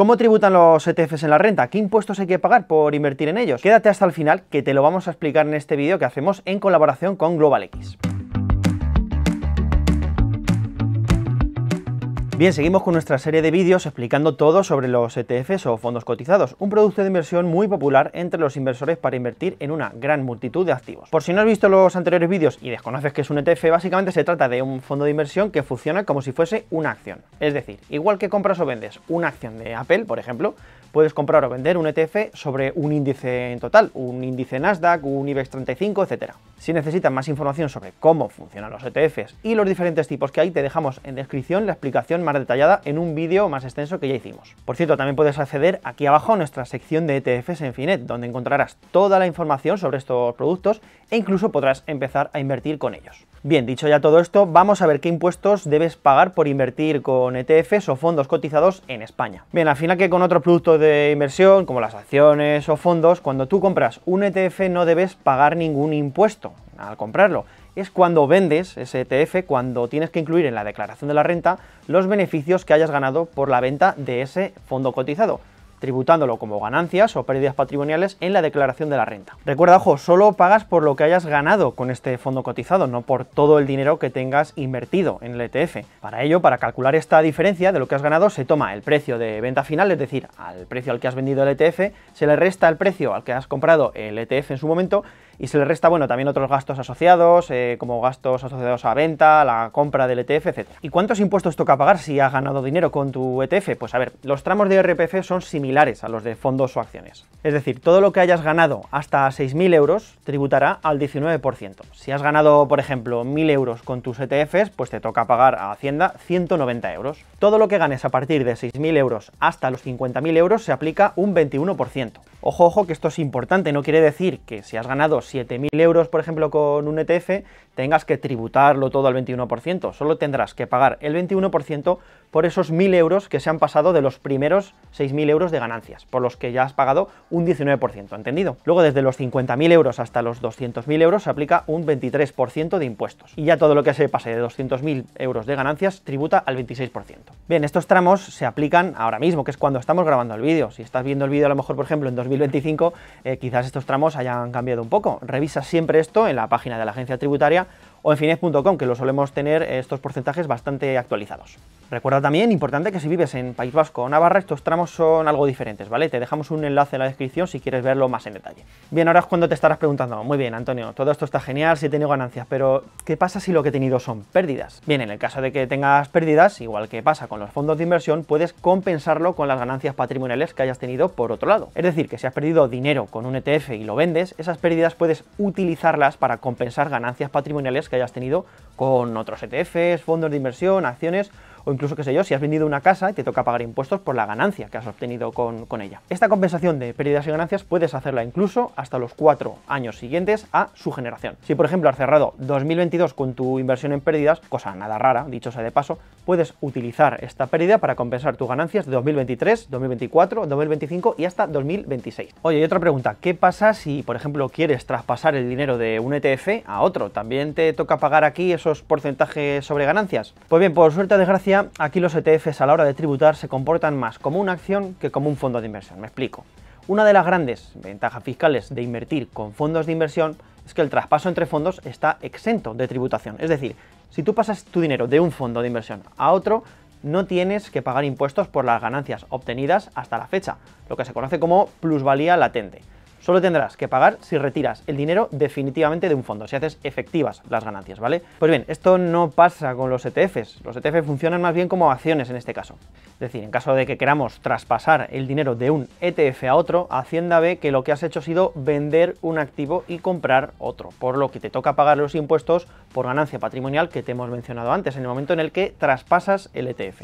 ¿Cómo tributan los ETFs en la renta? ¿Qué impuestos hay que pagar por invertir en ellos? Quédate hasta el final que te lo vamos a explicar en este vídeo que hacemos en colaboración con GlobalX. Bien, seguimos con nuestra serie de vídeos explicando todo sobre los ETFs o fondos cotizados, un producto de inversión muy popular entre los inversores para invertir en una gran multitud de activos. Por si no has visto los anteriores vídeos y desconoces que es un ETF, básicamente se trata de un fondo de inversión que funciona como si fuese una acción. Es decir, igual que compras o vendes una acción de Apple, por ejemplo, puedes comprar o vender un ETF sobre un índice en total, un índice Nasdaq, un IBEX 35, etc. Si necesitas más información sobre cómo funcionan los ETFs y los diferentes tipos que hay, te dejamos en descripción la explicación más más detallada en un vídeo más extenso que ya hicimos. Por cierto, también puedes acceder aquí abajo a nuestra sección de ETFs en Finet, donde encontrarás toda la información sobre estos productos e incluso podrás empezar a invertir con ellos. Bien, dicho ya todo esto, vamos a ver qué impuestos debes pagar por invertir con ETFs o fondos cotizados en España. Bien, al final que con otros productos de inversión, como las acciones o fondos, cuando tú compras un ETF no debes pagar ningún impuesto al comprarlo, es cuando vendes ese ETF, cuando tienes que incluir en la declaración de la renta los beneficios que hayas ganado por la venta de ese fondo cotizado tributándolo como ganancias o pérdidas patrimoniales en la declaración de la renta. Recuerda, ojo, solo pagas por lo que hayas ganado con este fondo cotizado, no por todo el dinero que tengas invertido en el ETF. Para ello, para calcular esta diferencia de lo que has ganado, se toma el precio de venta final, es decir, al precio al que has vendido el ETF, se le resta el precio al que has comprado el ETF en su momento y se le resta, bueno, también otros gastos asociados, eh, como gastos asociados a venta, la compra del ETF, etc. ¿Y cuántos impuestos toca pagar si has ganado dinero con tu ETF? Pues a ver, los tramos de IRPF son similares a los de fondos o acciones. Es decir, todo lo que hayas ganado hasta 6.000 euros tributará al 19%. Si has ganado, por ejemplo, 1.000 euros con tus ETFs, pues te toca pagar a Hacienda 190 euros. Todo lo que ganes a partir de 6.000 euros hasta los 50.000 euros se aplica un 21%. Ojo, ojo, que esto es importante, no quiere decir que si has ganado 7.000 euros, por ejemplo, con un ETF, tengas que tributarlo todo al 21%. Solo tendrás que pagar el 21% por esos 1.000 euros que se han pasado de los primeros 6.000 euros de ganancias, por los que ya has pagado un 19%, ¿entendido? Luego, desde los 50.000 euros hasta los 200.000 euros se aplica un 23% de impuestos. Y ya todo lo que se pase de 200.000 euros de ganancias tributa al 26%. Bien, estos tramos se aplican ahora mismo, que es cuando estamos grabando el vídeo. Si estás viendo el vídeo a lo mejor, por ejemplo, en 2025, eh, quizás estos tramos hayan cambiado un poco Revisa siempre esto en la página de la agencia tributaria o en que lo solemos tener estos porcentajes bastante actualizados. Recuerda también, importante, que si vives en País Vasco o Navarra, estos tramos son algo diferentes, ¿vale? Te dejamos un enlace en la descripción si quieres verlo más en detalle. Bien, ahora es cuando te estarás preguntando, muy bien, Antonio, todo esto está genial, si he tenido ganancias, pero ¿qué pasa si lo que he tenido son pérdidas? Bien, en el caso de que tengas pérdidas, igual que pasa con los fondos de inversión, puedes compensarlo con las ganancias patrimoniales que hayas tenido por otro lado. Es decir, que si has perdido dinero con un ETF y lo vendes, esas pérdidas puedes utilizarlas para compensar ganancias patrimoniales que hayas tenido con otros ETFs, fondos de inversión, acciones o incluso, qué sé yo, si has vendido una casa y te toca pagar impuestos por la ganancia que has obtenido con, ella. Esta compensación de pérdidas y ganancias puedes hacerla incluso hasta los cuatro años siguientes a su generación. Si, por ejemplo, has cerrado 2022 con tu inversión en pérdidas, cosa nada rara, dicho sea de paso, puedes utilizar esta pérdida para compensar tus ganancias de 2023, 2024, 2025 y hasta 2026. Oye, y otra pregunta, ¿qué pasa si, por ejemplo, quieres traspasar el dinero de un ETF a otro? ¿También te toca pagar aquí esos porcentajes sobre ganancias? Pues bien, por suerte o desgracia, aquí los ETFs a la hora de tributar se comportan más como una acción que como un fondo de inversión. Me explico. Una de las grandes ventajas fiscales de invertir con fondos de inversión es que el traspaso entre fondos está exento de tributación. Es decir, si tú pasas tu dinero de un fondo de inversión a otro, no tienes que pagar impuestos por las ganancias obtenidas hasta la fecha, lo que se conoce como plusvalía latente. Solo tendrás que pagar si retiras el dinero definitivamente de un fondo, si haces efectivas las ganancias, ¿vale? Pues bien, esto no pasa con los ETFs. Los ETF funcionan más bien como acciones en este caso. Es decir, en caso de que queramos traspasar el dinero de un ETF a otro, Hacienda ve que lo que has hecho ha sido vender un activo y comprar otro, por lo que te toca pagar los impuestos por ganancia patrimonial que te hemos mencionado antes, en el momento en el que traspasas el ETF.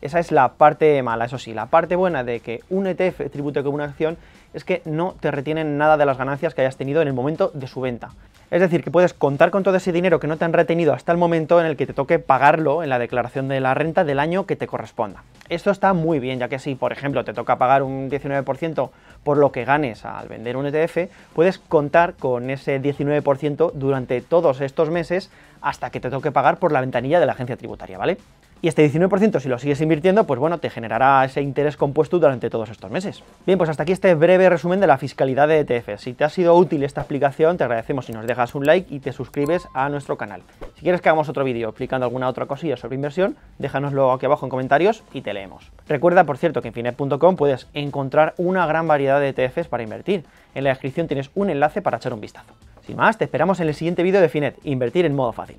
Esa es la parte mala, eso sí. La parte buena de que un ETF tribute como una acción es que no te retienen nada de las ganancias que hayas tenido en el momento de su venta. Es decir, que puedes contar con todo ese dinero que no te han retenido hasta el momento en el que te toque pagarlo en la declaración de la renta del año que te corresponda. Esto está muy bien, ya que si, por ejemplo, te toca pagar un 19% por lo que ganes al vender un ETF, puedes contar con ese 19% durante todos estos meses hasta que te toque pagar por la ventanilla de la agencia tributaria, ¿vale? y este 19% si lo sigues invirtiendo, pues bueno, te generará ese interés compuesto durante todos estos meses. Bien, pues hasta aquí este breve resumen de la fiscalidad de ETF. Si te ha sido útil esta explicación, te agradecemos si nos dejas un like y te suscribes a nuestro canal. Si quieres que hagamos otro vídeo explicando alguna otra cosilla sobre inversión, déjanoslo aquí abajo en comentarios y te leemos. Recuerda, por cierto, que en finet.com puedes encontrar una gran variedad de ETFs para invertir. En la descripción tienes un enlace para echar un vistazo. Sin más, te esperamos en el siguiente vídeo de Finet, Invertir en modo fácil.